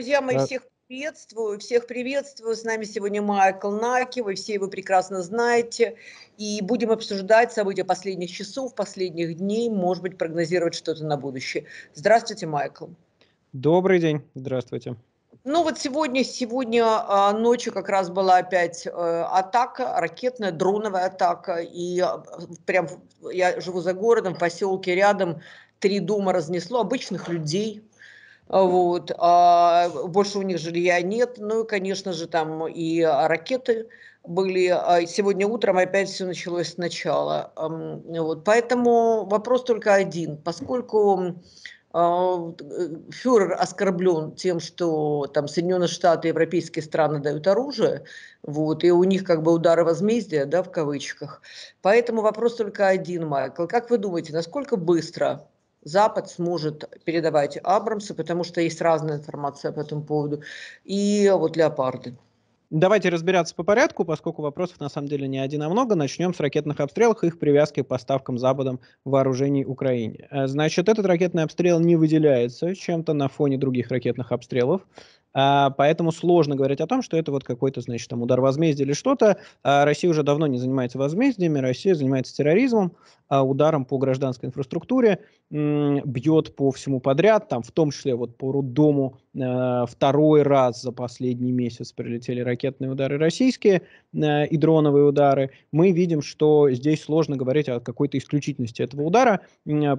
друзья мои, всех приветствую, всех приветствую. С нами сегодня Майкл Наки, вы все его прекрасно знаете. И будем обсуждать события последних часов, последних дней, может быть, прогнозировать что-то на будущее. Здравствуйте, Майкл. Добрый день, здравствуйте. Ну вот сегодня, сегодня а, ночью как раз была опять э, атака, ракетная, дроновая атака. И а, прям я живу за городом, в поселке рядом, три дома разнесло обычных людей, а, вот, а больше у них жилья нет, ну и, конечно же, там и ракеты были, а, сегодня утром опять все началось сначала, вот, поэтому вопрос только один, поскольку а, э, фюрер оскорблен тем, что там Соединенные Штаты, и европейские страны дают оружие, вот, и у них как бы удары возмездия, да, в кавычках. Поэтому вопрос только один, Майкл. Как вы думаете, насколько быстро Запад сможет передавать Абрамсы, потому что есть разная информация по этому поводу, и вот леопарды. Давайте разбираться по порядку, поскольку вопросов на самом деле не один, а много. Начнем с ракетных обстрелов и их привязки к поставкам Западом вооружений Украине. Э, значит, этот ракетный обстрел не выделяется чем-то на фоне других ракетных обстрелов. А, поэтому сложно говорить о том, что это вот какой-то, значит, там удар возмездия или что-то. А, Россия уже давно не занимается возмездиями, Россия занимается терроризмом, а, ударом по гражданской инфраструктуре, бьет по всему подряд, там в том числе вот по Рудому второй раз за последний месяц прилетели ракетные удары российские и дроновые удары. Мы видим, что здесь сложно говорить о какой-то исключительности этого удара,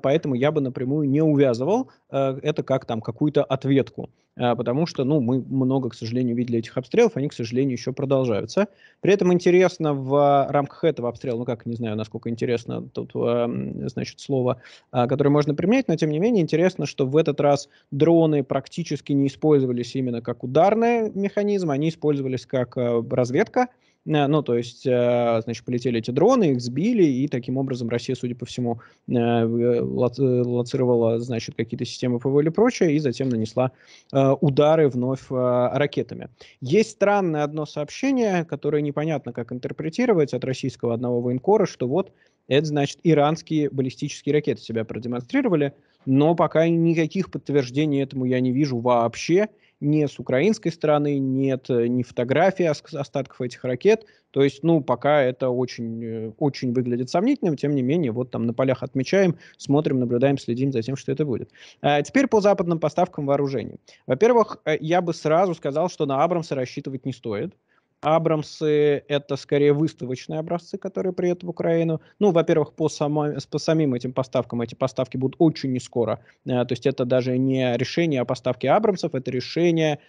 поэтому я бы напрямую не увязывал это как там какую-то ответку, потому что, ну, мы много, к сожалению, видели этих обстрелов, они, к сожалению, еще продолжаются. При этом интересно в а, рамках этого обстрела, ну как, не знаю, насколько интересно тут, а, значит, слово, а, которое можно применять, но тем не менее интересно, что в этот раз дроны практически не использовались именно как ударный механизм, они использовались как разведка, Э, ну, то есть, э, значит, полетели эти дроны, их сбили, и таким образом Россия, судя по всему, э, лоцировала, значит, какие-то системы ПВО или прочее, и затем нанесла удары вновь ракетами. Есть странное одно сообщение, которое непонятно, как интерпретировать от российского одного военкора, что вот это значит, иранские баллистические ракеты себя продемонстрировали, но пока никаких подтверждений этому я не вижу вообще, ни с украинской стороны нет э, ни фотографий остатков этих ракет. То есть, ну, пока это очень, э, очень выглядит сомнительным, тем не менее, вот там на полях отмечаем, смотрим, наблюдаем, следим за тем, что это будет. А теперь по западным поставкам вооружений. Во-первых, э, я бы сразу сказал, что на Абрамса рассчитывать не стоит. Абрамсы — это скорее выставочные образцы, которые приедут в Украину. Ну, во-первых, по, по самим этим поставкам, эти поставки будут очень нескоро. Э, то есть это даже не решение о поставке Абрамсов, это решение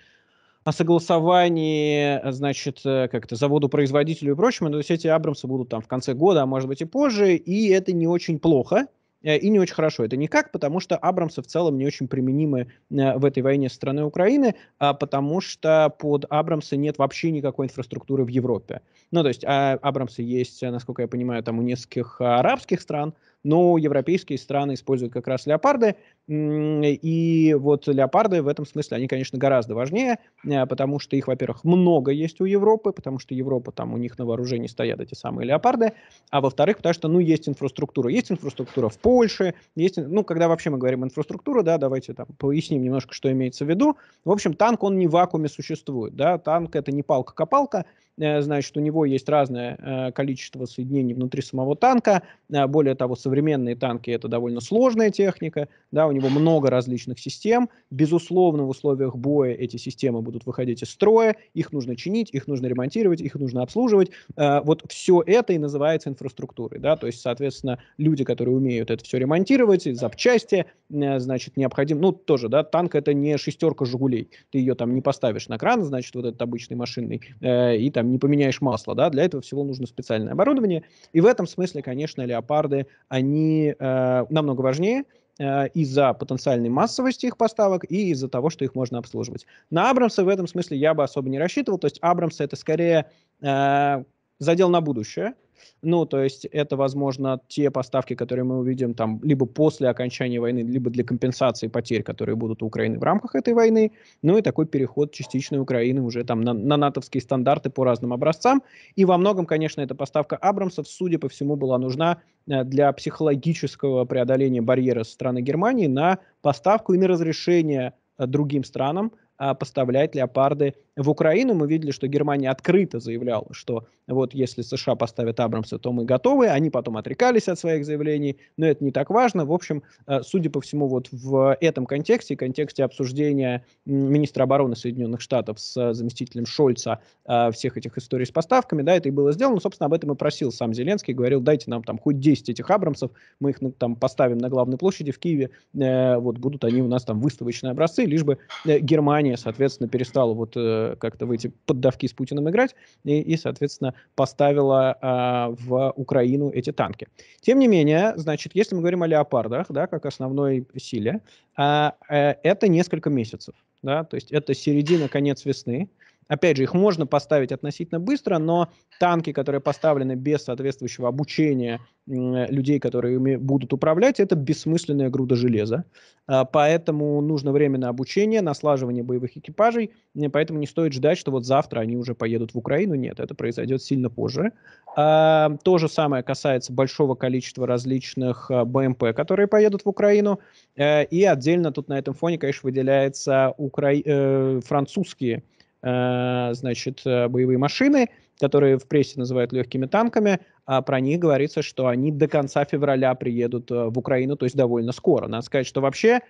о согласовании, значит, э, как-то заводу-производителю и прочему. То есть эти Абрамсы будут там в конце года, а может быть и позже, и это не очень плохо — Э, и не очень хорошо. Это никак, потому что Абрамсы в целом не очень применимы э, в этой войне со стороны Украины, а, потому что под Абрамсы нет вообще никакой инфраструктуры в Европе. Ну, то есть а, Абрамсы есть, э, насколько я понимаю, там у нескольких арабских стран, но европейские страны используют как раз леопарды, и вот леопарды в этом смысле, они, конечно, гораздо важнее, э, потому что их, во-первых, много есть у Европы, потому что Европа, там у них на вооружении стоят эти самые леопарды, а во-вторых, потому что, ну, есть инфраструктура. Есть инфраструктура в Польше, есть, ну, когда вообще мы говорим инфраструктура, да, давайте там поясним немножко, что имеется в виду. В общем, танк, он не в вакууме существует, да, танк это не палка-копалка, э, значит, у него есть разное э, количество соединений внутри самого танка, более того, современные танки это довольно сложная техника, да, у него много различных систем. Безусловно, в условиях боя эти системы будут выходить из строя, их нужно чинить, их нужно ремонтировать, их нужно обслуживать. Э, вот все это и называется инфраструктурой, да, то есть, соответственно, люди, которые умеют это все ремонтировать, запчасти, э, значит, необходим, ну, тоже, да, танк это не шестерка Жигулей, ты ее там не поставишь на кран, значит, вот этот обычный машинный, э, и там не поменяешь масло, да, для этого всего нужно специальное оборудование, и в этом смысле, конечно, леопарды, они э, намного важнее, Э, из-за потенциальной массовости их поставок и из-за того, что их можно обслуживать. На абрамса в этом смысле я бы особо не рассчитывал. То есть абрамса это скорее э, задел на будущее, ну, то есть это, возможно, те поставки, которые мы увидим там либо после окончания войны, либо для компенсации потерь, которые будут у Украины в рамках этой войны. Ну и такой переход частичной Украины уже там на, на натовские стандарты по разным образцам. И во многом, конечно, эта поставка Абрамсов, судя по всему, была нужна э, для психологического преодоления барьера со стороны Германии на поставку и на разрешение э, другим странам э, поставлять леопарды в Украину, мы видели, что Германия открыто заявляла, что вот если США поставят Абрамса, то мы готовы. Они потом отрекались от своих заявлений, но это не так важно. В общем, э, судя по всему, вот в этом контексте, в контексте обсуждения министра обороны Соединенных Штатов с э, заместителем Шольца э, всех этих историй с поставками, да, это и было сделано. Ну, собственно, об этом и просил сам Зеленский, говорил, дайте нам там хоть 10 этих Абрамсов, мы их там поставим на главной площади в Киеве, вот будут они у нас там выставочные образцы, лишь бы Германия, соответственно, перестала вот Э, как-то в эти поддавки с Путиным играть и, и соответственно, поставила э, в Украину эти танки. Тем не менее, значит, если мы говорим о леопардах, да, как основной силе, э, э, это несколько месяцев, да, то есть это середина, конец весны, Опять же, их можно поставить относительно быстро, но танки, которые поставлены без соответствующего обучения людей, которые ими будут управлять, это бессмысленная груда железа. А, поэтому нужно время на обучение, на слаживание боевых экипажей, поэтому не стоит ждать, что вот завтра они уже поедут в Украину. Нет, это произойдет сильно позже. А, то же самое касается большого количества различных а, БМП, которые поедут в Украину. Э, и отдельно тут на этом фоне, конечно, выделяются укра... Э, французские Э, значит, э, боевые машины, которые в прессе называют легкими танками, а про них говорится, что они до конца февраля приедут э, в Украину, то есть довольно скоро. Надо сказать, что вообще,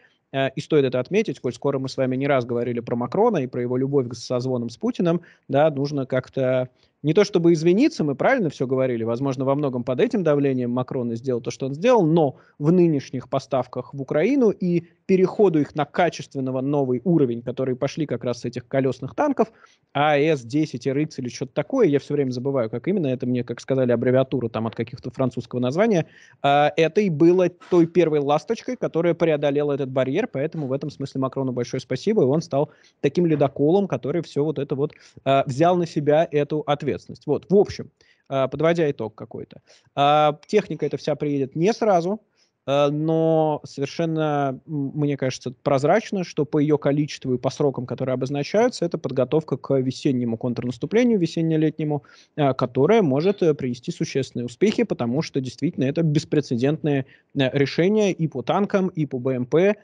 и стоит это отметить, коль скоро мы с вами не раз говорили про Макрона и про его любовь к созвонам с Путиным, да, нужно как-то не то чтобы извиниться, мы правильно все говорили, возможно, во многом под этим давлением Макрон и сделал то, что он сделал, но в нынешних поставках в Украину и переходу их на качественного новый уровень, которые пошли как раз с этих колесных танков, АС-10 и Рыц что-то такое, я все время забываю, как именно, это мне, как сказали, аббревиатура там от каких-то французского названия, а, это и было той первой ласточкой, которая преодолела этот барьер, поэтому в этом смысле Макрону большое спасибо, и он стал таким ледоколом, который все вот это вот а, взял на себя эту ответственность ответственность. Вот, в общем, а, подводя итог какой-то. А, техника эта вся приедет не сразу, а, но совершенно, мне кажется, прозрачно, что по ее количеству и по срокам, которые обозначаются, это подготовка к весеннему контрнаступлению, весенне-летнему, которое может э, принести существенные успехи, потому что действительно это беспрецедентное э, решение и по танкам, и по БМП, э,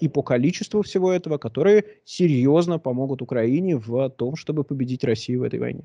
и по количеству всего этого, которые серьезно помогут Украине в том, чтобы победить Россию в этой войне.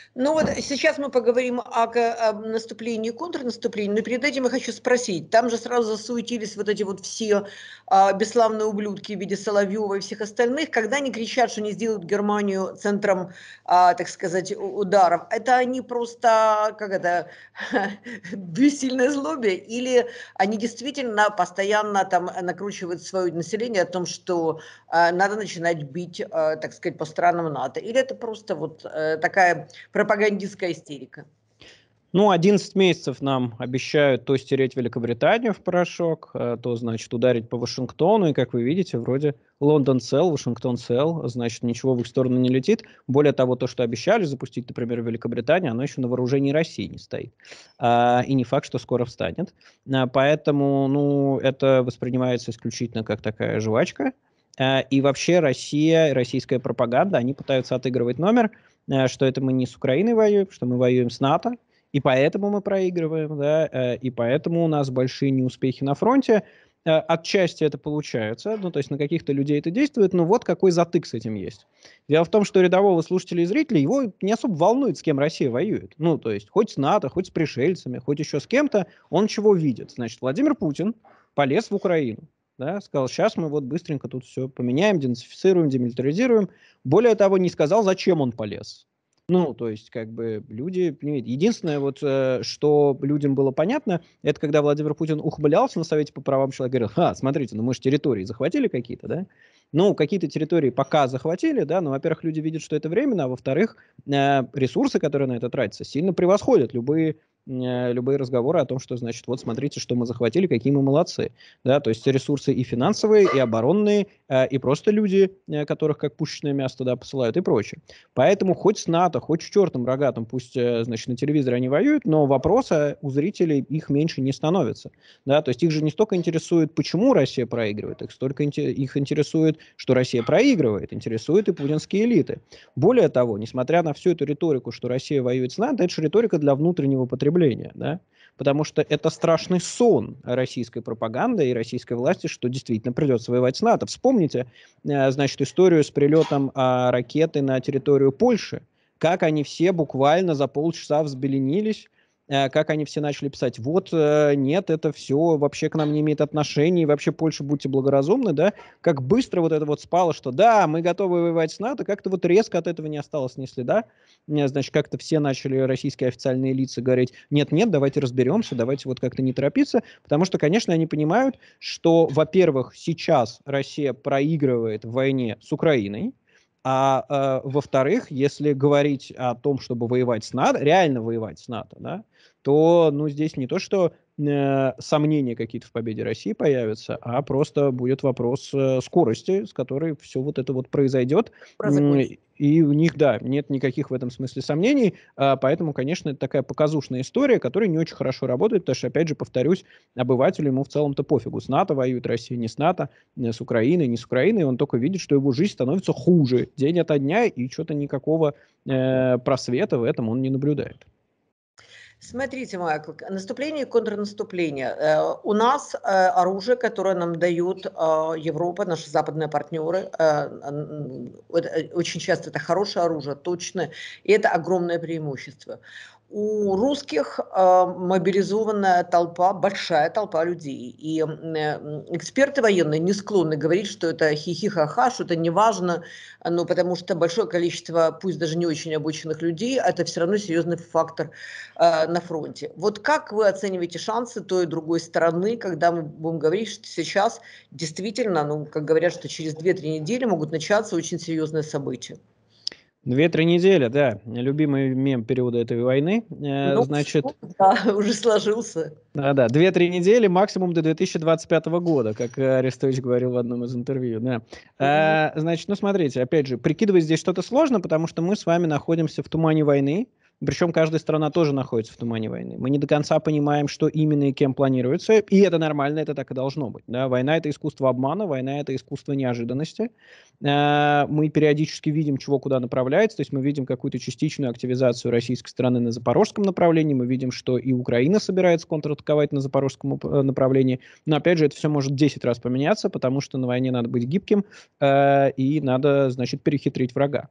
Ну вот сейчас мы поговорим о, о наступлении и контрнаступлении, но перед этим я хочу спросить. Там же сразу засуетились вот эти вот все а, бесславные ублюдки в виде Соловьева и всех остальных. Когда они кричат, что они сделают Германию центром, а, так сказать, ударов, это они просто, как это, бессильное злобие? Или они действительно постоянно там накручивают свое население о том, что а, надо начинать бить, а, так сказать, по странам НАТО? Или это просто вот а, такая пропагандистская истерика. Ну, 11 месяцев нам обещают то стереть Великобританию в порошок, а то, значит, ударить по Вашингтону. И, как вы видите, вроде Лондон цел, Вашингтон цел, значит, ничего в их сторону не летит. Более того, то, что обещали запустить, например, Великобританию, оно еще на вооружении России не стоит. А, и не факт, что скоро встанет. А, поэтому, ну, это воспринимается исключительно как такая жвачка. И вообще Россия, российская пропаганда, они пытаются отыгрывать номер – Э, что это мы не с Украиной воюем, что мы воюем с НАТО, и поэтому мы проигрываем, да, э, и поэтому у нас большие неуспехи на фронте. Э, отчасти это получается, ну, то есть на каких-то людей это действует, но вот какой затык с этим есть. Дело в том, что рядового слушателя и зрителя его не особо волнует, с кем Россия воюет. Ну, то есть хоть с НАТО, хоть с пришельцами, хоть еще с кем-то, он чего видит. Значит, Владимир Путин полез в Украину да, сказал, сейчас мы вот быстренько тут все поменяем, денацифицируем, демилитаризируем. Более того, не сказал, зачем он полез. Ну, то есть, как бы люди... Единственное, вот, э, что людям было понятно, это когда Владимир Путин ухмылялся на Совете по правам человека, говорил, а, смотрите, ну мы же территории захватили какие-то, да? Ну, какие-то территории пока захватили, да, но, во-первых, люди видят, что это временно, а во-вторых, э, ресурсы, которые на это тратятся, сильно превосходят любые Э, любые разговоры о том, что, значит, вот смотрите, что мы захватили, какие мы молодцы. Да, то есть ресурсы и финансовые, и оборонные, э, и просто люди, э, которых как пушечное мясо да, посылают и прочее. Поэтому хоть с НАТО, хоть с чертом рогатым, пусть, значит, на телевизоре они воюют, но вопроса у зрителей их меньше не становится. Да, то есть их же не столько интересует, почему Россия проигрывает, их столько их интересует, что Россия проигрывает, интересуют и путинские элиты. Более того, несмотря на всю эту риторику, что Россия воюет с НАТО, это же риторика для внутреннего потребления потребления, да? потому что это страшный сон российской пропаганды и российской власти, что действительно придется воевать с НАТО. Вспомните, э, значит, историю с прилетом а, ракеты на территорию Польши, как они все буквально за полчаса взбеленились, Э, как они все начали писать, вот, э, нет, это все вообще к нам не имеет отношения, и вообще, Польша, будьте благоразумны, да, как быстро вот это вот спало, что да, мы готовы воевать с НАТО, как-то вот резко от этого не осталось ни следа, э, значит, как-то все начали российские официальные лица говорить, нет-нет, давайте разберемся, давайте вот как-то не торопиться, потому что, конечно, они понимают, что, во-первых, сейчас Россия проигрывает в войне с Украиной, а э, во-вторых, если говорить о том, чтобы воевать с НАТО, реально воевать с НАТО, да, то ну, здесь не то, что Э, сомнения какие-то в победе России появятся, а просто будет вопрос э, скорости, с которой все вот это вот произойдет. И у них, да, нет никаких в этом смысле сомнений. А поэтому, конечно, это такая показушная история, которая не очень хорошо работает, потому что, опять же, повторюсь, обывателю ему в целом-то пофигу. С НАТО воюет Россия, не с НАТО, э, с Украиной, не с Украиной. Он только видит, что его жизнь становится хуже день ото дня, и что-то никакого просвета в этом он не наблюдает. Смотрите, Майкл, наступление и контрнаступление. Э, у нас э, оружие, которое нам дают э, Европа, наши западные партнеры, очень часто это хорошее оружие, точное, и это огромное преимущество у русских э, мобилизованная толпа, большая толпа людей. И э, эксперты военные не склонны говорить, что это хихихаха, что это неважно, но ну, потому что большое количество, пусть даже не очень обученных людей, это все равно серьезный фактор э, на фронте. Вот как вы оцениваете шансы той и другой стороны, когда мы будем говорить, что сейчас действительно, ну, как говорят, что через 2-3 недели могут начаться очень серьезные события? Две-три недели, да. Любимый мем периода этой войны. Э, ну, Значит, да, уже сложился. Да-да, две-три недели, максимум до 2025 года, как Арестович говорил в одном из интервью. Да. А, значит, ну смотрите, опять же, прикидывать здесь что-то сложно, потому что мы с вами находимся в тумане войны, причем каждая страна тоже находится в тумане войны. Мы не до конца понимаем, что именно и кем планируется, и это нормально, это так и должно быть. Да? Война — это искусство обмана, война — это искусство неожиданности. Э, мы периодически видим, чего куда направляется, то есть мы видим какую-то частичную активизацию российской страны на запорожском направлении, мы видим, что и Украина собирается контратаковать на запорожском э, направлении, но опять же, это все может 10 раз поменяться, потому что на войне надо быть гибким, э, и надо, значит, перехитрить врага.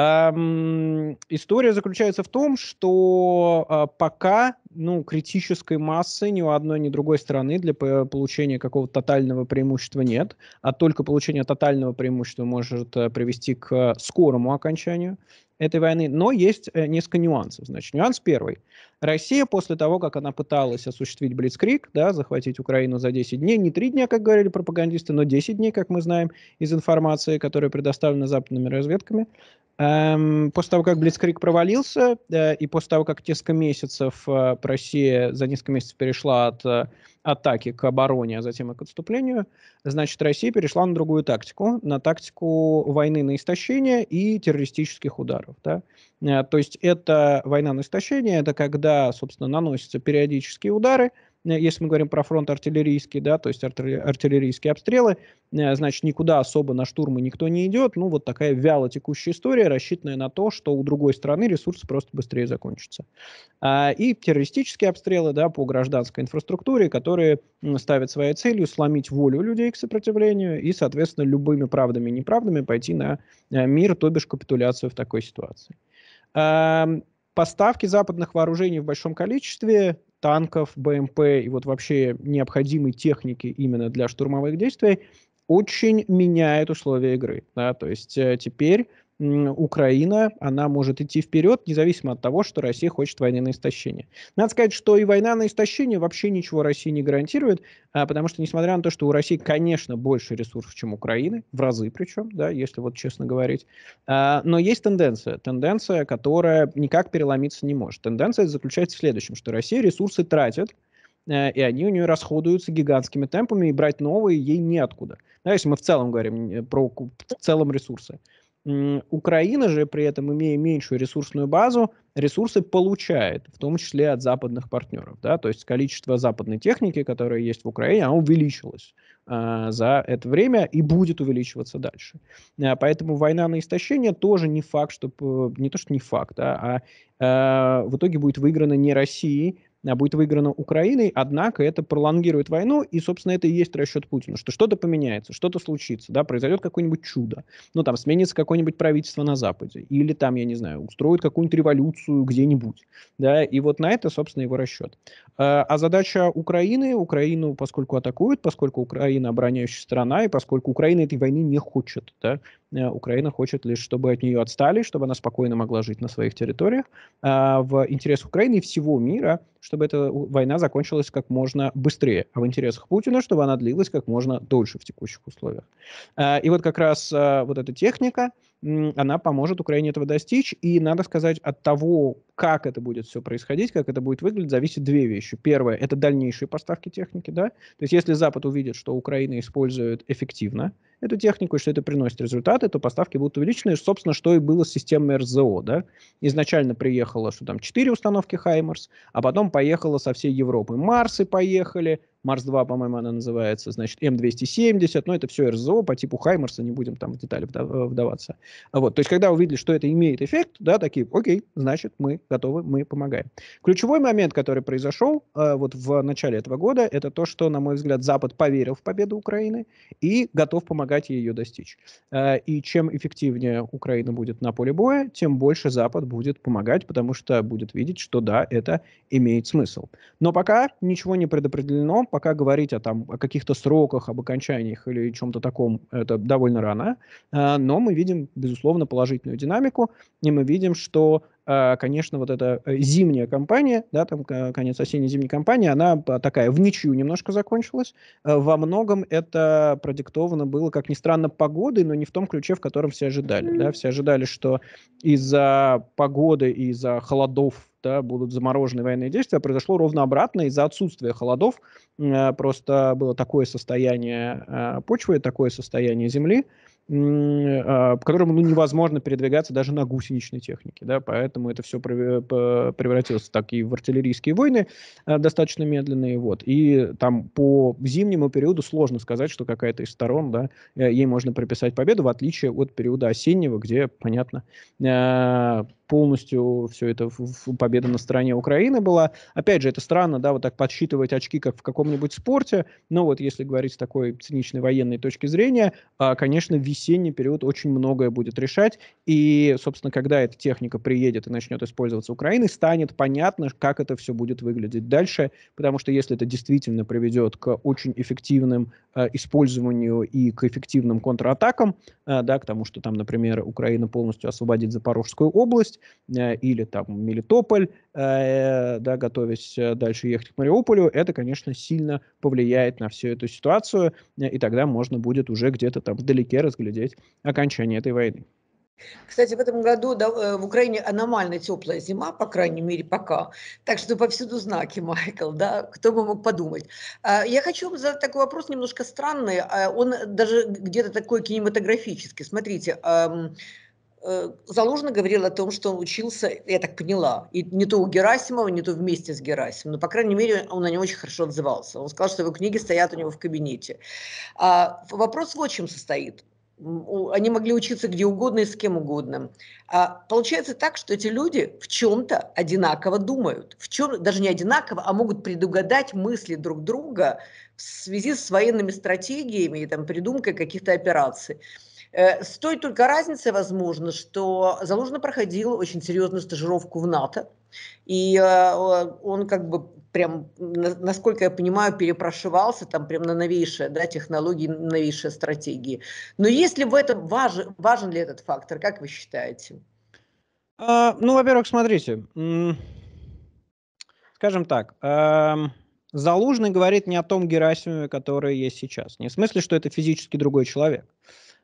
Эм, история заключается в том, что э, пока ну, критической массы ни у одной, ни другой стороны для получения какого-то тотального преимущества нет, а только получение тотального преимущества может э, привести к э, скорому окончанию этой войны, но есть э, несколько нюансов. Значит, нюанс первый. Россия после того, как она пыталась осуществить Блицкрик, да, захватить Украину за 10 дней, не 3 дня, как говорили пропагандисты, но 10 дней, как мы знаем из информации, которая предоставлена западными разведками, Эм, после того, как Блицкрик провалился, э, и после того, как несколько месяцев э, Россия за несколько месяцев перешла от э, атаки к обороне, а затем и к отступлению, значит, Россия перешла на другую тактику, на тактику войны на истощение и террористических ударов. Да? Э, то есть это война на истощение, это когда, собственно, наносятся периодические удары, Э, если мы говорим про фронт артиллерийский, да, то есть артиллерийские обстрелы, э, значит, никуда особо на штурмы никто не идет. Ну, вот такая вяло текущая история, рассчитанная на то, что у другой страны ресурсы просто быстрее закончатся. А, и террористические обстрелы, да, по гражданской инфраструктуре, которые ставят своей целью сломить волю людей к сопротивлению и, соответственно, любыми правдами и неправдами пойти на э, мир, то бишь капитуляцию в такой ситуации поставки западных вооружений в большом количестве, танков, БМП и вот вообще необходимой техники именно для штурмовых действий, очень меняет условия игры. Да? То есть э, теперь Украина, она может идти вперед, независимо от того, что Россия хочет войны на истощение. Надо сказать, что и война на истощение вообще ничего России не гарантирует, а, потому что, несмотря на то, что у России, конечно, больше ресурсов, чем Украины, в разы причем, да, если вот честно говорить, а, но есть тенденция, тенденция, которая никак переломиться не может. Тенденция заключается в следующем, что Россия ресурсы тратит, э, и они у нее расходуются гигантскими темпами, и брать новые ей неоткуда. Да, если мы в целом говорим э, про в целом ресурсы. Украина же при этом, имея меньшую ресурсную базу, ресурсы получает, в том числе от западных партнеров. Да? То есть количество западной техники, которая есть в Украине, она увеличилась а, за это время и будет увеличиваться дальше. А, поэтому война на истощение тоже не факт, что... Э, не то, что не факт, да, а э, в итоге будет выиграна не Россией, а, будет выиграно Украиной, однако это пролонгирует войну, и, собственно, это и есть расчет Путина, что что-то поменяется, что-то случится, да, произойдет какое-нибудь чудо, ну, там, сменится какое-нибудь правительство на Западе, или там, я не знаю, устроит какую-нибудь революцию где-нибудь, да, и вот на это, собственно, его расчет. А, а задача Украины, Украину, поскольку атакуют, поскольку Украина обороняющая страна, и поскольку Украина этой войны не хочет, да, Э, Украина хочет лишь, чтобы от нее отстали, чтобы она спокойно могла жить на своих территориях. А, в интересах Украины и всего мира, чтобы эта война закончилась как можно быстрее. А в интересах Путина, чтобы она длилась как можно дольше в текущих условиях. Э, и вот как раз э, вот эта техника, она поможет Украине этого достичь. И надо сказать, от того, как это будет все происходить, как это будет выглядеть, зависит две вещи. Первое – это дальнейшие поставки техники. Да? То есть если Запад увидит, что Украина использует эффективно эту технику, и что это приносит результаты, то поставки будут увеличены. Собственно, что и было с системой РЗО. Да? Изначально приехало, что там 4 установки «Хаймерс», а потом поехало со всей Европы. «Марсы» поехали, Марс-2, по-моему, она называется, значит, М270, но это все РЗО по типу Хаймерса, не будем там в детали э, вдаваться. А вот, то есть, когда увидели, что это имеет эффект, да, такие, окей, значит, мы готовы, мы помогаем. Ключевой момент, который произошел э, вот в начале этого года, это то, что, на мой взгляд, Запад поверил в победу Украины и готов помогать ее достичь. Э, и чем эффективнее Украина будет на поле боя, тем больше Запад будет помогать, потому что будет видеть, что да, это имеет смысл. Но пока ничего не предопределено, пока говорить о, там, о каких-то сроках, об окончаниях или чем-то таком, это довольно рано. А, но мы видим, безусловно, положительную динамику, и мы видим, что а, конечно, вот эта э, зимняя кампания, да, там конец осенне-зимней кампании, она такая в ничью немножко закончилась. Э, во многом это продиктовано было, как ни странно, погодой, но не в том ключе, в котором все ожидали. Да. Все ожидали, что из-за погоды и из-за холодов да, будут заморожены военные действия, произошло ровно обратно из-за отсутствия холодов. Э, просто было такое состояние э, почвы, такое состояние земли, по а, которому ну, невозможно передвигаться даже на гусеничной технике, да, поэтому это все превратилось так и в артиллерийские войны а, достаточно медленные, вот, и там по зимнему периоду сложно сказать, что какая-то из сторон, да, э, ей можно приписать победу, в отличие от периода осеннего, где, понятно, а, полностью все это победа на стороне Украины была. Опять же, это странно, да, вот так подсчитывать очки, как в каком-нибудь спорте, но вот если говорить с такой циничной военной точки зрения, конечно, вести весенний период очень многое будет решать. И, собственно, когда эта техника приедет и начнет использоваться Украиной, станет понятно, как это все будет выглядеть дальше, потому что если это действительно приведет к очень эффективным э, использованию и к эффективным контратакам, э, да, к тому, что там, например, Украина полностью освободит Запорожскую область э, или там Мелитополь, э, да, готовясь э, дальше ехать к Мариуполю, это, конечно, сильно повлияет на всю эту ситуацию, э, и тогда можно будет уже где-то там вдалеке разглядеть разглядеть окончание этой войны. Кстати, в этом году да, э, в Украине аномально теплая зима, по крайней мере, пока. Так что повсюду знаки, Майкл, да, кто бы мог подумать. А, я хочу вам задать такой вопрос немножко странный, а, он даже где-то такой кинематографический. Смотрите, э, Залужный говорил о том, что он учился, я так поняла, и не то у Герасимова, не то вместе с Герасимом, но, по крайней мере, он на него очень хорошо отзывался. Он сказал, что его книги стоят у него в кабинете. А вопрос в чем состоит они могли учиться где угодно и с кем угодно. А получается так, что эти люди в чем-то одинаково думают, в чем даже не одинаково, а могут предугадать мысли друг друга в связи с военными стратегиями и там придумкой каких-то операций. Э, Стоит только разница, возможно, что Залужный проходил очень серьезную стажировку в НАТО, и э, он как бы прям, насколько я понимаю, перепрошивался там прям на новейшие да, технологии, новейшие стратегии. Но если в этом важен, важен ли этот фактор, как вы считаете? А, ну, во-первых, смотрите, скажем так, эм, Залужный говорит не о том Герасимове, который есть сейчас. Не в смысле, что это физически другой человек.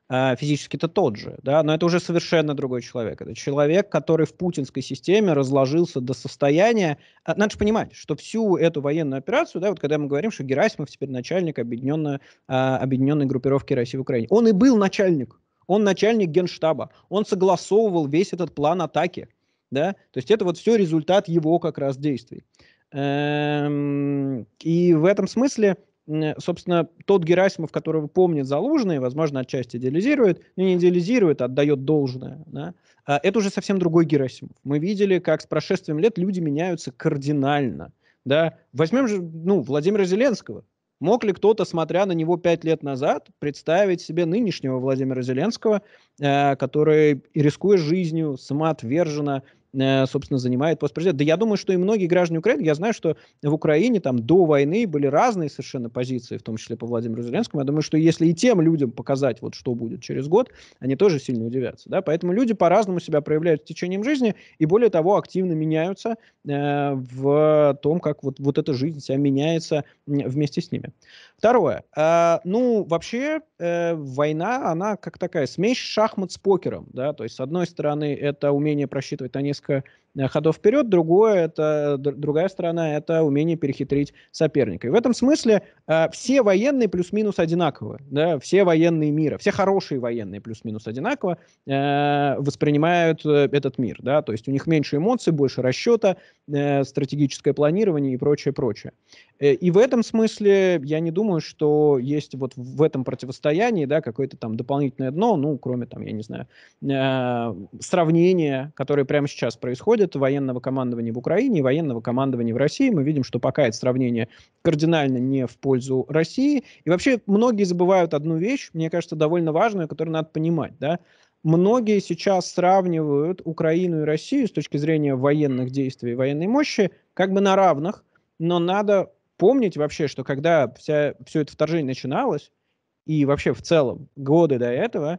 А, физически это тот же, да, но это уже совершенно другой человек. Это человек, который в путинской системе разложился до состояния... А, надо же понимать, что всю эту военную операцию, да, вот когда мы говорим, что Герасимов теперь начальник объединенной, а, объединенной группировки России в Украине, он и был начальник, он начальник генштаба, он согласовывал весь этот план атаки, да, то есть это вот все результат его как раз действий. Эм, и в этом смысле Э, собственно, тот Герасимов, которого помнит Залужный, возможно, отчасти идеализирует, но не идеализирует, а отдает должное, да, а это уже совсем другой Герасимов. Мы видели, как с прошествием лет люди меняются кардинально. Да. Возьмем же ну, Владимира Зеленского. Мог ли кто-то, смотря на него пять лет назад, представить себе нынешнего Владимира Зеленского, э, который, рискуя жизнью, самоотверженно Э, собственно, занимает пост президента. Да я думаю, что и многие граждане Украины, я знаю, что в Украине там до войны были разные совершенно позиции, в том числе по Владимиру Зеленскому. Я думаю, что если и тем людям показать, вот что будет через год, они тоже сильно удивятся. Да? Поэтому люди по-разному себя проявляют в течение жизни и, более того, активно меняются э, в том, как вот, вот эта жизнь себя меняется вместе с ними. Второе. Э, ну, вообще, э, война, она как такая смесь шахмат с покером, да, то есть, с одной стороны, это умение просчитывать на несколько Э, ходов вперед, другое это, другая сторона – это умение перехитрить соперника. И в этом смысле э, все военные плюс-минус одинаково, да, все военные мира, все хорошие военные плюс-минус одинаково э, воспринимают э, этот мир, да, то есть у них меньше эмоций, больше расчета, э, стратегическое планирование и прочее, прочее. Э, и в этом смысле я не думаю, что есть вот в этом противостоянии, да, какое-то там дополнительное дно, ну, кроме там, я не знаю, э, сравнения, которые прямо сейчас происходят, от военного командования в Украине и военного командования в России. Мы видим, что пока это сравнение кардинально не в пользу России. И вообще многие забывают одну вещь, мне кажется, довольно важную, которую надо понимать. Да? Многие сейчас сравнивают Украину и Россию с точки зрения военных действий и военной мощи как бы на равных, но надо помнить вообще, что когда вся, все это вторжение начиналось, и вообще в целом годы до этого,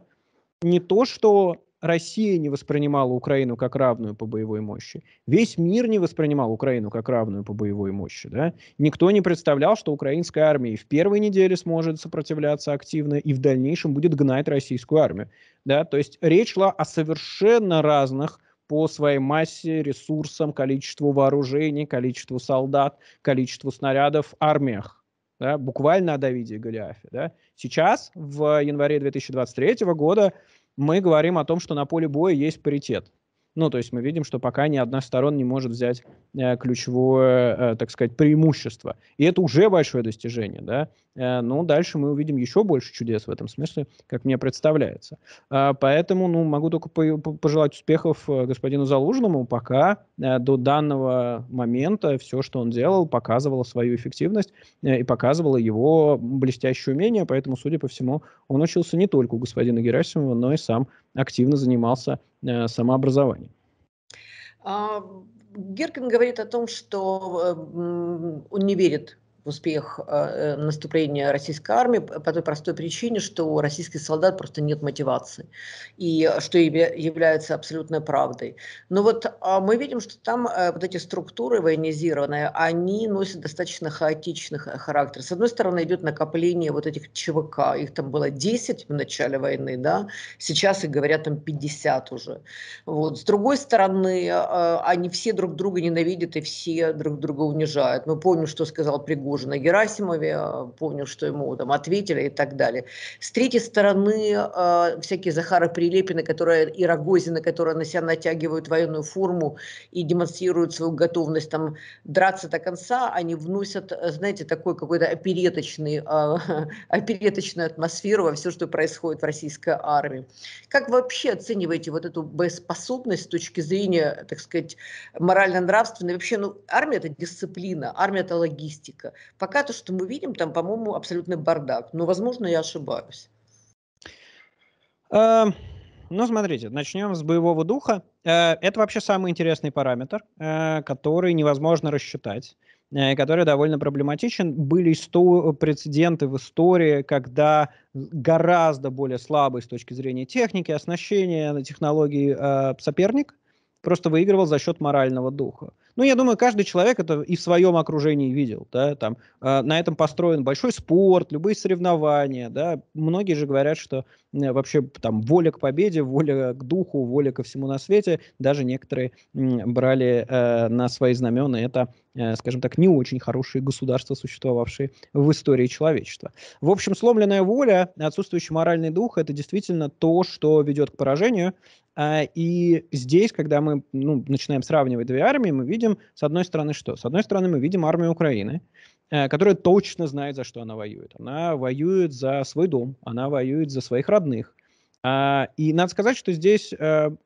не то, что Россия не воспринимала Украину как равную по боевой мощи. Весь мир не воспринимал Украину как равную по боевой мощи. Да? Никто не представлял, что украинская армия в первой неделе сможет сопротивляться активно и в дальнейшем будет гнать российскую армию. Да? То есть речь шла о совершенно разных по своей массе, ресурсам, количеству вооружений, количеству солдат, количеству снарядов, армиях. Да, буквально о Давиде и Голиафе. Да. Сейчас, в январе 2023 года, мы говорим о том, что на поле боя есть паритет. Ну, то есть мы видим, что пока ни одна из сторон не может взять э, ключевое, э, так сказать, преимущество. И это уже большое достижение, да. Э, но дальше мы увидим еще больше чудес в этом смысле, как мне представляется. А, поэтому ну, могу только пожелать успехов э, господину Залужному, пока э, до данного момента все, что он делал, показывало свою эффективность и показывало его блестящее умение, поэтому, судя по всему, он учился не только у господина Герасимова, но и сам активно занимался самообразованием. А, Геркин говорит о том, что он не верит в успех э, э, наступления российской армии по той простой причине, что у российских солдат просто нет мотивации, и э, что является абсолютной правдой. Но вот э, мы видим, что там э, вот эти структуры военизированные, они носят достаточно хаотичный э, характер. С одной стороны, идет накопление вот этих ЧВК, их там было 10 в начале войны, да, сейчас их говорят там 50 уже. Вот. С другой стороны, э, они все друг друга ненавидят и все друг друга унижают. Мы помним, что сказал Пригожин уже на Герасимове, а, помню, что ему там ответили и так далее. С третьей стороны, а, всякие Захары Прилепины, которые, и Рогозины, которые на себя натягивают военную форму и демонстрируют свою готовность там драться до конца, они вносят, знаете, такой какой-то опереточный, э, опереточную атмосферу во все, что происходит в российской армии. Как вы вообще оцениваете вот эту боеспособность с точки зрения, так сказать, морально-нравственной? Вообще, ну, армия – это дисциплина, армия – это логистика. Пока то, что мы видим, там, по-моему, абсолютно бардак. Но, возможно, я ошибаюсь. Эм, ну, смотрите, начнем с боевого духа. Э, это вообще самый интересный параметр, э, который невозможно рассчитать, э, который довольно проблематичен. Были сто прецеденты в истории, когда гораздо более слабый с точки зрения техники, оснащения, технологий соперник – просто выигрывал за счет морального духа. Ну, я думаю, каждый человек это и в своем окружении видел, да, там э, на этом построен большой спорт, любые соревнования, да, многие же говорят, что э, вообще там воля к победе, воля к духу, воля ко всему на свете, даже некоторые э, брали э, на свои знамена это, э, скажем так, не очень хорошие государства, существовавшие в истории человечества. В общем, сломленная воля, отсутствующий моральный дух, это действительно то, что ведет к поражению, а, и здесь, когда мы ну, начинаем сравнивать две армии, мы видим, с одной стороны, что? С одной стороны, мы видим армию Украины, а, которая точно знает, за что она воюет. Она воюет за свой дом, она воюет за своих родных. А, и надо сказать, что здесь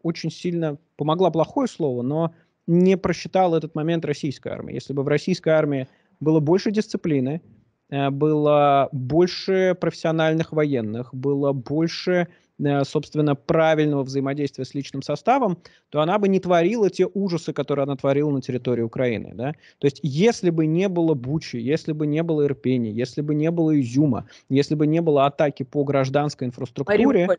очень сильно помогло плохое слово, но не просчитал этот момент российской армии. Если бы в российской армии было больше дисциплины, Э, было больше профессиональных военных, было больше э, собственно, правильного взаимодействия с личным составом, то она бы не творила те ужасы, которые она творила на территории Украины. Да? То есть, если бы не было Бучи, если бы не было Ирпени, если бы не было Изюма, если бы не было атаки по гражданской инфраструктуре, Мариуполь.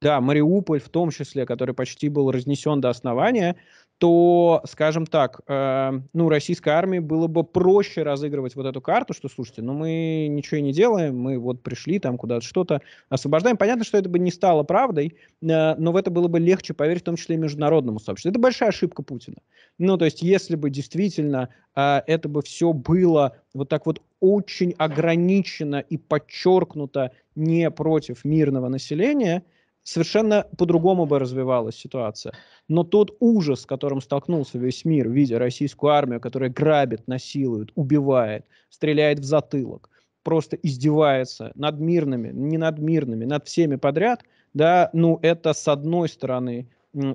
да, Мариуполь в том числе, который почти был разнесен до основания, то, скажем так, э, ну, российской армии было бы проще разыгрывать вот эту карту, что, слушайте, ну, мы ничего не делаем, мы вот пришли там куда-то что-то, освобождаем. Понятно, что это бы не стало правдой, э, но в это было бы легче поверить, в том числе и международному сообществу. Это большая ошибка Путина. Ну, то есть, если бы действительно э, это бы все было вот так вот очень ограничено и подчеркнуто не против мирного населения – совершенно по-другому бы развивалась ситуация. Но тот ужас, с которым столкнулся весь мир, видя российскую армию, которая грабит, насилует, убивает, стреляет в затылок, просто издевается над мирными, не над мирными, над всеми подряд, да, ну это с одной стороны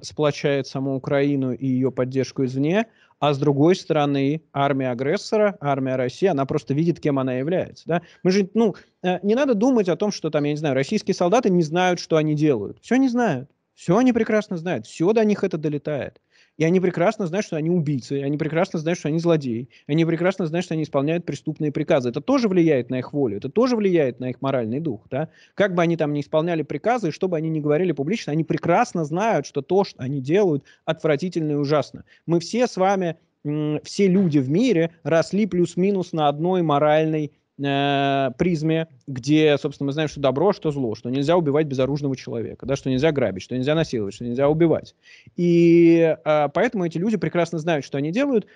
сплочает саму Украину и ее поддержку извне, а с другой стороны армия агрессора, армия России, она просто видит, кем она является. Да? Мы же, ну, э, не надо думать о том, что там, я не знаю, российские солдаты не знают, что они делают. Все они знают, все они прекрасно знают, все до них это долетает. И они прекрасно знают, что они убийцы, они прекрасно знают, что они злодеи, они прекрасно знают, что они исполняют преступные приказы. Это тоже влияет на их волю, это тоже влияет на их моральный дух. Да? Как бы они там не исполняли приказы, и что бы они не говорили публично, они прекрасно знают, что то, что они делают, отвратительно и ужасно. Мы все с вами все люди в мире росли плюс-минус на одной моральной э, призме, где, собственно, мы знаем, что добро, а что зло, что нельзя убивать безоружного человека, да, что нельзя грабить, что нельзя насиловать, что нельзя убивать. И э, поэтому эти люди прекрасно знают, что они делают,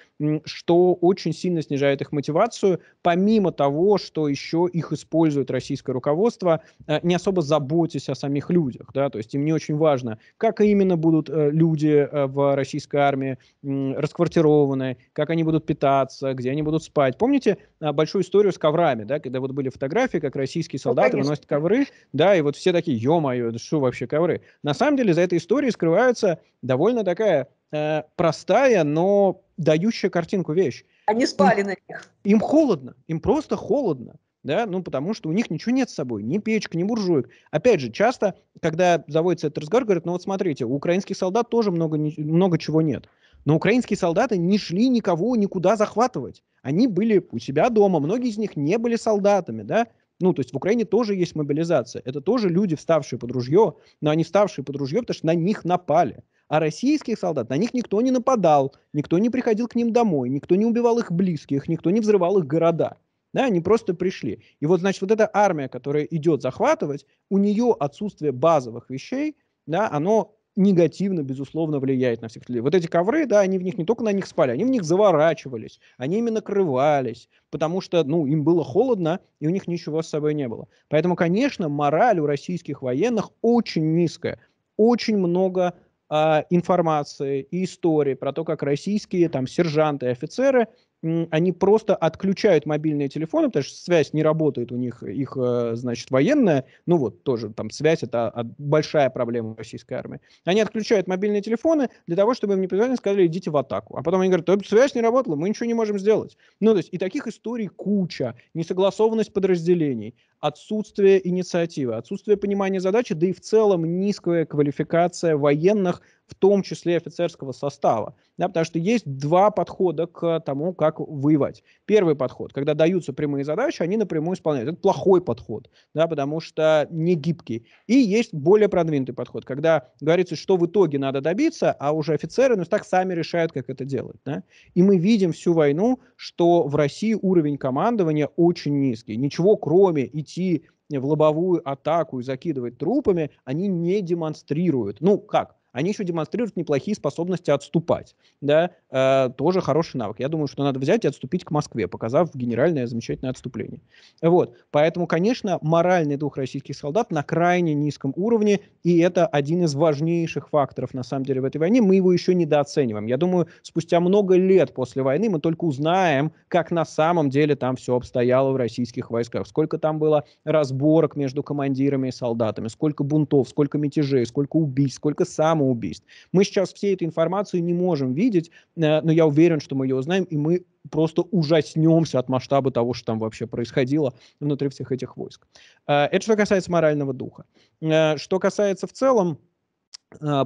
что очень сильно снижает их мотивацию, помимо того, что еще их использует российское руководство, э, не особо заботясь о самих людях, да, то есть им не очень важно, как именно будут э, люди э, в российской армии э, расквартированы, как они будут питаться, где они будут спать. Помните э, большую историю с коврами? коврами, да, когда вот были фотографии, как российские ну, солдаты ну, выносят ковры, да, и вот все такие, ё-моё, да что вообще ковры? На самом деле за этой историей скрывается довольно такая э, простая, но дающая картинку вещь. Они спали на них. Им холодно, им просто холодно. Да, ну потому что у них ничего нет с собой, ни печка, ни буржуек. Опять же, часто, когда заводится этот разговор, говорят, ну вот смотрите, у украинских солдат тоже много, много чего нет. Но украинские солдаты не шли никого никуда захватывать. Они были у себя дома, многие из них не были солдатами, да, ну, то есть в Украине тоже есть мобилизация. Это тоже люди, вставшие под ружье, но они вставшие под ружье, потому что на них напали. А российских солдат, на них никто не нападал, никто не приходил к ним домой, никто не убивал их близких, никто не взрывал их города. Да, они просто пришли. И вот, значит, вот эта армия, которая идет захватывать, у нее отсутствие базовых вещей, да, оно негативно, безусловно, влияет на всех людей. Вот эти ковры, да, они в них не только на них спали, они в них заворачивались, они ими накрывались, потому что, ну, им было холодно, и у них ничего с собой не было. Поэтому, конечно, мораль у российских военных очень низкая. Очень много э, информации и истории про то, как российские там сержанты и офицеры они просто отключают мобильные телефоны, потому что связь не работает у них, их, э, значит, военная, ну вот тоже там связь, это большая проблема российской армии. Они отключают мобильные телефоны для того, чтобы им не позвонили, сказали, идите в атаку. А потом они говорят, связь не работала, мы ничего не можем сделать. Ну, то есть и таких историй куча, несогласованность подразделений, отсутствие инициативы, отсутствие понимания задачи, да и в целом низкая квалификация военных в том числе офицерского состава. Да, потому что есть два подхода к тому, как воевать. Первый подход, когда даются прямые задачи, они напрямую исполняют. Это плохой подход, да, потому что не гибкий. И есть более продвинутый подход, когда говорится, что в итоге надо добиться, а уже офицеры, ну так сами решают, как это делать. Да? И мы видим всю войну, что в России уровень командования очень низкий. Ничего кроме идти в лобовую атаку и закидывать трупами, они не демонстрируют. Ну, как? Они еще демонстрируют неплохие способности отступать. Да? Э, тоже хороший навык. Я думаю, что надо взять и отступить к Москве, показав генеральное замечательное отступление. Вот. Поэтому, конечно, моральный дух российских солдат на крайне низком уровне, и это один из важнейших факторов, на самом деле, в этой войне. Мы его еще недооцениваем. Я думаю, спустя много лет после войны мы только узнаем, как на самом деле там все обстояло в российских войсках, сколько там было разборок между командирами и солдатами, сколько бунтов, сколько мятежей, сколько убийств, сколько самоубийств, самоубийств. Мы сейчас всей эту информацию не можем видеть, э, но я уверен, что мы ее узнаем, и мы просто ужаснемся от масштаба того, что там вообще происходило внутри всех этих войск. Э, это что касается морального духа. Э, что касается в целом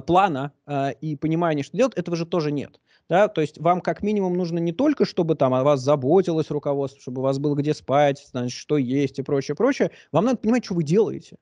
плана и понимания, что делать, этого же тоже нет. Да, то есть вам как минимум нужно не только, чтобы там о вас заботилось руководство, чтобы у вас было где спать, значит, что есть и прочее, прочее. Вам надо понимать, что вы делаете.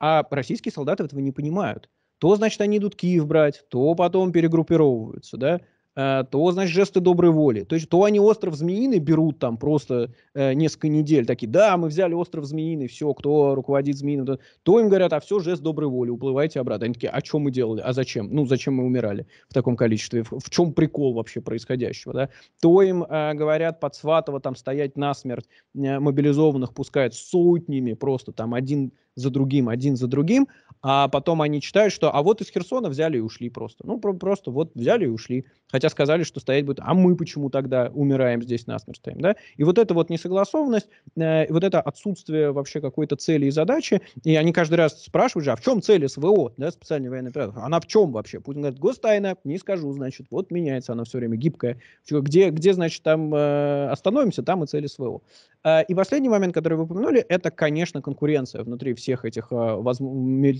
А российские солдаты этого не понимают то, значит, они идут Киев брать, то потом перегруппировываются, да, а, то, значит, жесты доброй воли. То есть, то они остров Змеиный берут там просто э, несколько недель, такие, да, мы взяли остров Змеиный, все, кто руководит Змеиным, то, то им говорят, а все, жест доброй воли, уплывайте обратно. Они такие, а что мы делали, а зачем? Ну, зачем мы умирали в таком количестве? В, в чем прикол вообще происходящего, да? То им э, говорят под Сватово там стоять насмерть, э, мобилизованных пускают сотнями просто там один за другим, один за другим, а потом они читают, что а вот из Херсона взяли и ушли просто. Ну, про- просто вот взяли и ушли. Хотя сказали, что стоять будет, а мы почему тогда умираем здесь насмерть стоим, да? И вот эта вот несогласованность, э, вот это отсутствие вообще какой-то цели и задачи, и они каждый раз спрашивают же, а в чем цель СВО, да, специальной военной операции? Она «А в чем вообще? Путин говорит, гостайна, не скажу, значит, вот меняется она все время гибкая. Где, где значит, там э, остановимся, там и цель СВО. Э, и последний момент, который вы упомянули, это, конечно, конкуренция внутри всех этих э, воз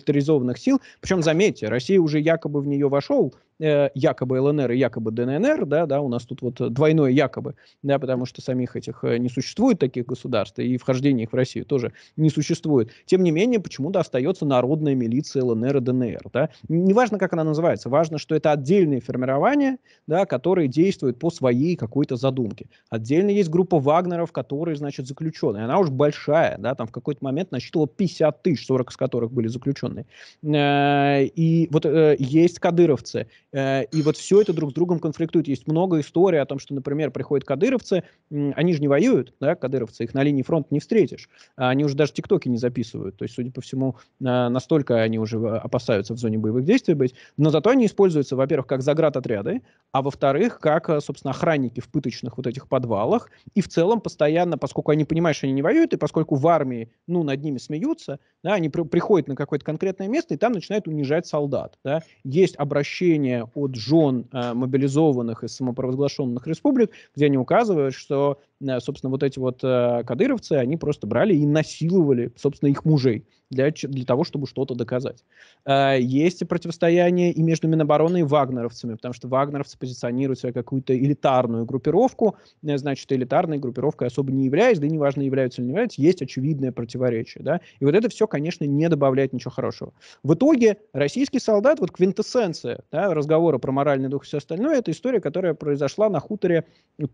демилитаризованных сил. Причем, заметьте, Россия уже якобы в нее вошел, Э, якобы ЛНР и якобы ДНР, да, да, у нас тут вот двойное якобы, да, потому что самих этих э, не существует таких государств, и вхождение их в Россию тоже не существует. Тем не менее, почему-то остается народная милиция ЛНР и ДНР, да. Неважно, как она называется, важно, что это отдельные формирования, да, которые действуют по своей какой-то задумке. Отдельно есть группа Вагнеров, которые, значит, заключенные. Она уж большая, да, там в какой-то момент насчитывала 50 тысяч, 40 из которых были заключенные. Э, и вот есть кадыровцы, Э, и вот все это друг с другом конфликтует. Есть много историй о том, что, например, приходят кадыровцы, они же не воюют, да, кадыровцы, их на линии фронта не встретишь. А они уже даже тиктоки не записывают. То есть, судя по всему, э, настолько они уже э, опасаются в зоне боевых действий быть. Но зато они используются, во-первых, как заградотряды, а во-вторых, как, собственно, охранники в пыточных вот этих подвалах. И в целом постоянно, поскольку они понимают, что они не воюют, и поскольку в армии, ну, над ними смеются, да, они при приходят на какое-то конкретное место и там начинают унижать солдат. Да. Есть обращение заявление от жен э, мобилизованных из самопровозглашенных республик, где они указывают, что Э, собственно, вот эти вот э, кадыровцы, они просто брали и насиловали, собственно, их мужей для, для того, чтобы что-то доказать. Э, есть противостояние и между Минобороны и вагнеровцами, потому что вагнеровцы позиционируют себя какую-то элитарную группировку, значит, элитарной группировкой особо не являясь, да и неважно, являются или не являются, есть очевидное противоречие, да, и вот это все, конечно, не добавляет ничего хорошего. В итоге российский солдат, вот квинтэссенция да, разговора про моральный дух и все остальное, это история, которая произошла на хуторе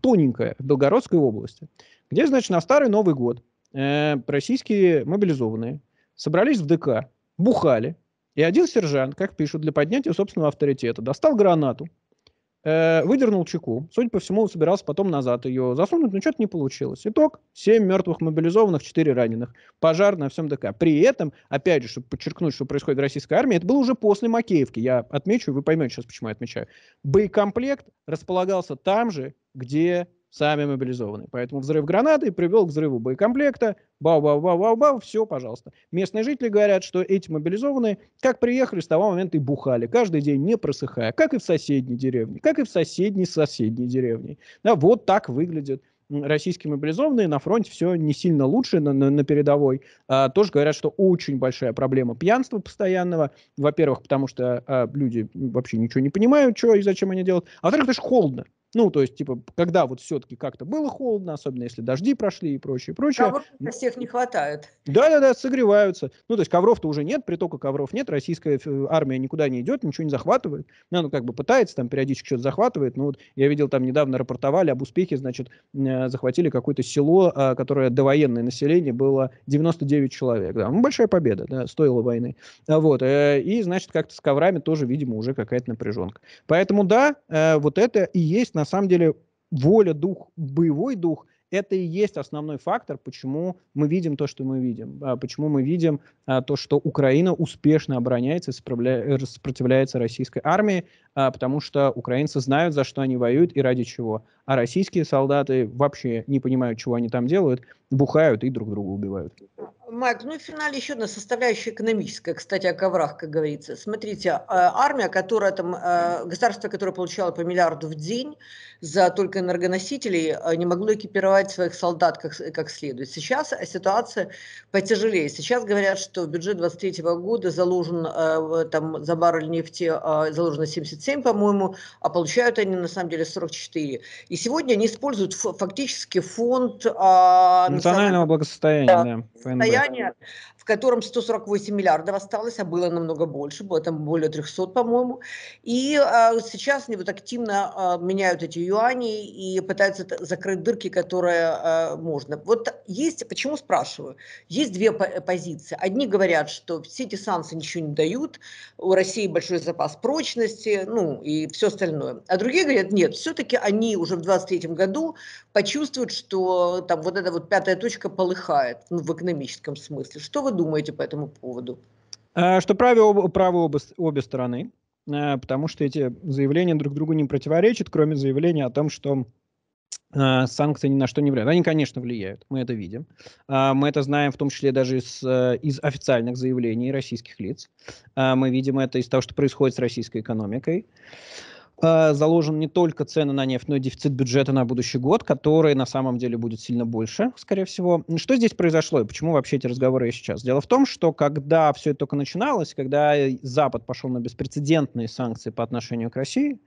тоненькая в Белгородской области, области, где, значит, на Старый Новый год э, российские мобилизованные собрались в ДК, бухали, и один сержант, как пишут, для поднятия собственного авторитета достал гранату, э, выдернул чеку, судя по всему, он собирался потом назад ее засунуть, но что-то не получилось. Итог, 7 мертвых мобилизованных, 4 раненых, пожар на всем ДК. При этом, опять же, чтобы подчеркнуть, что происходит в российской армии, это было уже после Макеевки, я отмечу, вы поймете сейчас, почему я отмечаю. Боекомплект располагался там же, где сами мобилизованы. Поэтому взрыв гранаты привел к взрыву боекомплекта. Бау-бау-бау-бау-бау, все, пожалуйста. Местные жители говорят, что эти мобилизованные как приехали с того момента и бухали, каждый день не просыхая, как и в соседней деревне, как и в соседней соседней деревне. Да, вот так выглядят российские мобилизованные, на фронте все не сильно лучше, на, на, на передовой. А, тоже говорят, что очень большая проблема пьянства постоянного. Во-первых, потому что а, люди вообще ничего не понимают, что и зачем они делают. А во-вторых, это же холодно. Ну, то есть, типа, когда вот все-таки как-то было холодно, особенно если дожди прошли и прочее, прочее. Ковров-то всех не хватает. Да-да-да, согреваются. Ну, то есть, ковров-то уже нет, притока ковров нет, российская э, армия никуда не идет, ничего не захватывает. Ну, как бы пытается, там, периодически что-то захватывает. Ну, вот я видел, там недавно рапортовали об успехе, значит, э, захватили какое-то село, а, которое довоенное население было 99 человек. Да, ну, большая победа, да, стоила войны. А вот, э, и, значит, как-то с коврами тоже, видимо, уже какая-то напряженка. Поэтому, да, вот это и есть на на самом деле воля, дух, боевой дух – это и есть основной фактор, почему мы видим то, что мы видим, а почему мы видим а, то, что Украина успешно обороняется и э, сопротивляется российской армии, а, потому что украинцы знают, за что они воюют и ради чего. А российские солдаты вообще не понимают, чего они там делают, бухают и друг друга убивают. Майк, ну и в финале еще одна составляющая экономическая, кстати, о коврах, как говорится. Смотрите, а, армия, которая там, а, государство, которое получало по миллиарду в день за только энергоносителей, не могло экипировать своих солдат как, как следует. Сейчас ситуация потяжелее. Сейчас говорят, что в бюджет 23 года заложен там за баррель нефти заложено 70 37, по-моему, а получают они на самом деле 44. И сегодня они используют фактически фонд... А, национального благосостояния. Да, благосостояния в котором 148 миллиардов осталось, а было намного больше, было там более 300, по-моему. И э, сейчас они вот активно э, меняют эти юани и пытаются закрыть дырки, которые э, можно. Вот есть, почему спрашиваю, есть две позиции. Одни говорят, что все эти санкции ничего не дают, у России большой запас прочности, ну и все остальное. А другие говорят, нет, все-таки они уже в 23 году почувствуют, что там вот эта вот пятая точка полыхает ну, в экономическом смысле. Что вы думаете по этому поводу? А, что правы, правы обе, обе стороны, а, потому что эти заявления друг другу не противоречат, кроме заявления о том, что а, санкции ни на что не влияют. Они, конечно, влияют, мы это видим. Мы это знаем в том числе даже из, э, из официальных заявлений российских лиц. Мы видим это из того, что происходит с российской экономикой. Э, заложен не только цены на нефть, но и дефицит бюджета на будущий год, который на самом деле будет сильно больше, скорее всего. Что здесь произошло и почему вообще эти разговоры сейчас? Дело в том, что когда все это только начиналось, когда Запад пошел на беспрецедентные санкции по отношению к России,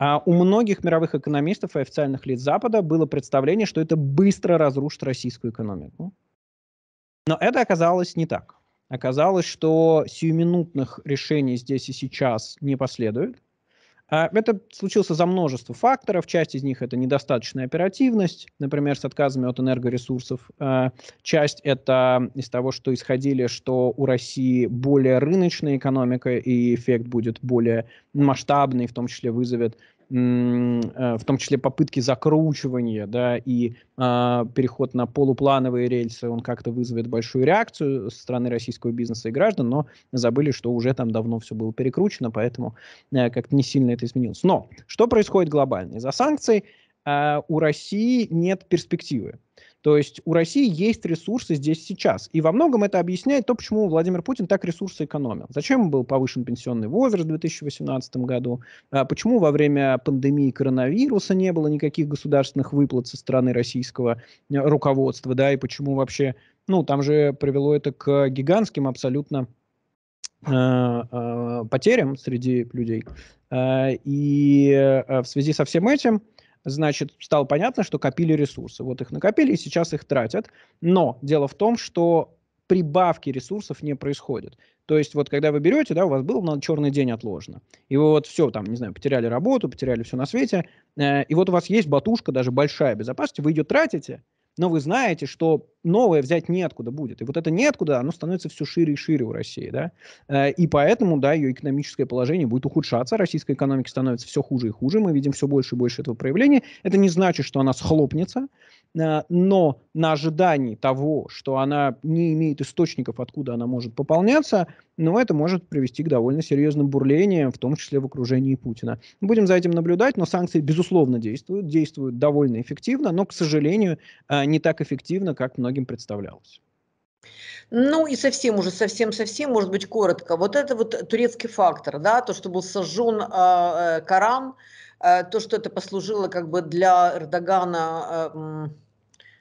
а у многих мировых экономистов и официальных лиц Запада было представление, что это быстро разрушит российскую экономику. Но это оказалось не так. Оказалось, что сиюминутных решений здесь и сейчас не последует. А, это случился за множество факторов. Часть из них это недостаточная оперативность, например, с отказами от энергоресурсов. А, часть это из того, что исходили, что у России более рыночная экономика, и эффект будет более масштабный, в том числе вызовет Э, в том числе попытки закручивания, да, и э, переход на полуплановые рельсы, он как-то вызовет большую реакцию со стороны российского бизнеса и граждан, но забыли, что уже там давно все было перекручено, поэтому э, как-то не сильно это изменилось. Но что происходит глобально? Из-за санкций э, у России нет перспективы. То есть у России есть ресурсы здесь сейчас. И во многом это объясняет то, почему Владимир Путин так ресурсы экономил. Зачем был повышен пенсионный возраст в 2018 году? А почему во время пандемии коронавируса не было никаких государственных выплат со стороны российского э, руководства? Да, и почему вообще... Ну, там же привело это к гигантским абсолютно э, э, потерям среди людей. И в связи со всем этим значит, стало понятно, что копили ресурсы. Вот их накопили, и сейчас их тратят. Но дело в том, что прибавки ресурсов не происходит. То есть вот когда вы берете, да, у вас был на черный день отложено, и вы вот все там, не знаю, потеряли работу, потеряли все на свете, э, и вот у вас есть батушка, даже большая безопасность, вы ее тратите, но вы знаете, что новое взять неоткуда будет. И вот это неоткуда, оно становится все шире и шире у России, да. Э, и поэтому, да, ее экономическое положение будет ухудшаться, российская экономика становится все хуже и хуже, мы видим все больше и больше этого проявления. Это не значит, что она схлопнется, а, но на ожидании того, что она не имеет источников, откуда она может пополняться, но ну, это может привести к довольно серьезным бурлениям, в том числе в окружении Путина. Будем за этим наблюдать, но санкции, безусловно, действуют, действуют довольно эффективно, но, к сожалению, а, не так эффективно, как многим представлялось. Ну и совсем уже, совсем-совсем, может быть, коротко. Вот это вот турецкий фактор, да, то, что был сожжен а, э, Коран, Э, то, что это послужило как бы для Эрдогана э,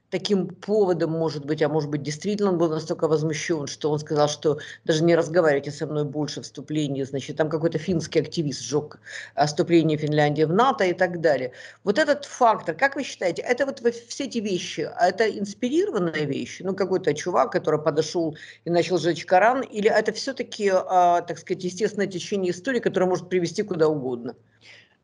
таким поводом, может быть, а может быть, действительно он был настолько возмущен, что он сказал, что даже не разговаривайте со мной больше вступление, значит, там какой-то финский активист сжег вступление Финляндии в НАТО и так далее. Вот этот фактор, как вы считаете, это вот все эти вещи, а это инспирированная вещь, ну, какой-то чувак, который подошел и начал жечь Коран, или это все-таки, э, так сказать, естественное течение истории, которое может привести куда угодно?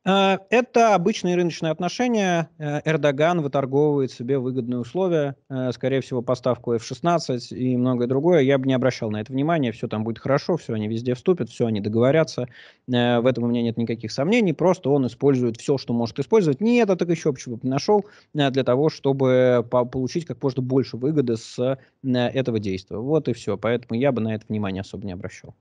А, это обычные рыночные отношения. Э, Эрдоган выторговывает себе выгодные условия, э, скорее всего, поставку F-16 и многое другое. Я бы не обращал на это внимания, все там будет хорошо, все они везде вступят, все они договорятся. Э, в этом у меня нет никаких сомнений, просто он использует все, что может использовать. Не это, так еще почему бы нашел, для того, чтобы получить как можно больше выгоды с этого действия. Вот и все, поэтому я бы на это внимание особо не обращал.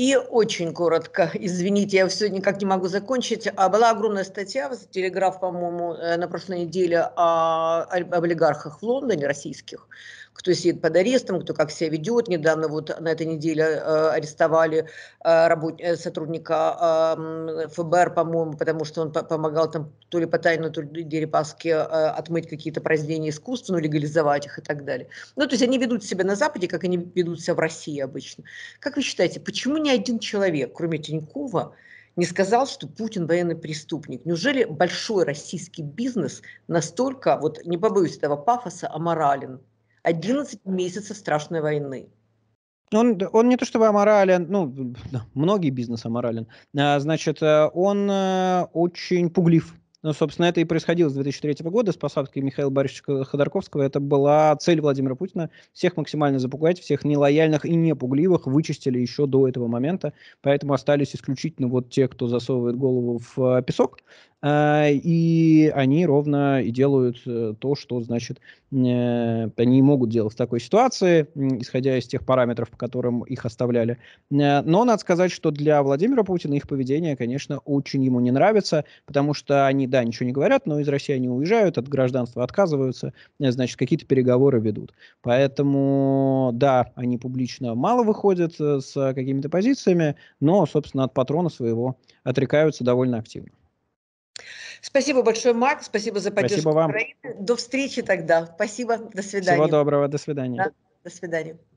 И очень коротко, извините, я все никак не могу закончить. А была огромная статья в Телеграф, по-моему, э, на прошлой неделе о, о, об олигархах в Лондоне российских кто сидит под арестом, кто как себя ведет. Недавно вот на этой неделе э, арестовали э, работ... Э, сотрудника ФБР, по-моему, потому что он помогал там то ли по тайной, то ли Дерипаске отмыть какие-то произведения искусства, ну, легализовать их и так далее. Ну, то есть они ведут себя на Западе, как они ведут себя в России обычно. Как вы считаете, почему ни один человек, кроме Тинькова, не сказал, что Путин военный преступник. Неужели большой российский бизнес настолько, вот не побоюсь этого пафоса, аморален? 11 месяцев страшной войны. Он, он не то чтобы аморален, ну, многие бизнес аморален, а, значит, э, он э, очень пуглив, ну, собственно, это и происходило с 2003 года с посадкой Михаила Борисовича Ходорковского. Это была цель Владимира Путина – всех максимально запугать, всех нелояльных и непугливых вычистили еще до этого момента. Поэтому остались исключительно вот те, кто засовывает голову в э, песок. А, и они ровно и делают э, то, что, значит, э, они могут делать в такой ситуации, исходя из тех параметров, по которым их оставляли. Но надо сказать, что для Владимира Путина их поведение, конечно, очень ему не нравится, потому что они да, ничего не говорят, но из России они уезжают, от гражданства отказываются, э, значит, какие-то переговоры ведут. Поэтому, да, они публично мало выходят э, с какими-то позициями, но, собственно, от патрона своего отрекаются довольно активно. Спасибо большое, Марк. Спасибо за поддержку Спасибо вам. Украины. До встречи тогда. Спасибо. До свидания. Всего доброго. До свидания. Да, до свидания.